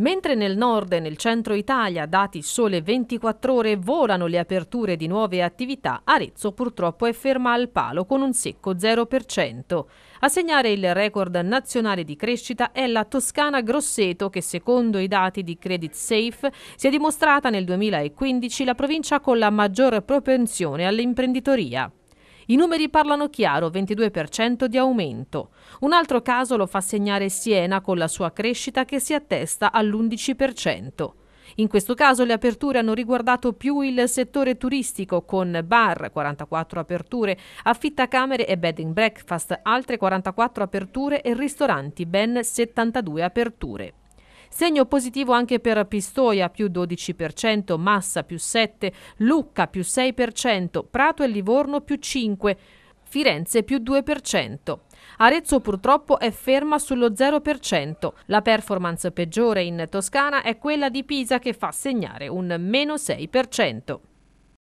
Mentre nel nord e nel centro Italia, dati sole 24 ore, volano le aperture di nuove attività, Arezzo purtroppo è ferma al palo con un secco 0%. A segnare il record nazionale di crescita è la Toscana Grosseto che secondo i dati di Credit Safe si è dimostrata nel 2015 la provincia con la maggior propensione all'imprenditoria. I numeri parlano chiaro, 22% di aumento. Un altro caso lo fa segnare Siena con la sua crescita che si attesta all'11%. In questo caso le aperture hanno riguardato più il settore turistico con bar 44 aperture, affittacamere e bed and breakfast altre 44 aperture e ristoranti ben 72 aperture. Segno positivo anche per Pistoia più 12%, Massa più 7%, Lucca più 6%, Prato e Livorno più 5%. Firenze più 2%. Arezzo purtroppo è ferma sullo 0%. La performance peggiore in Toscana è quella di Pisa che fa segnare un meno 6%.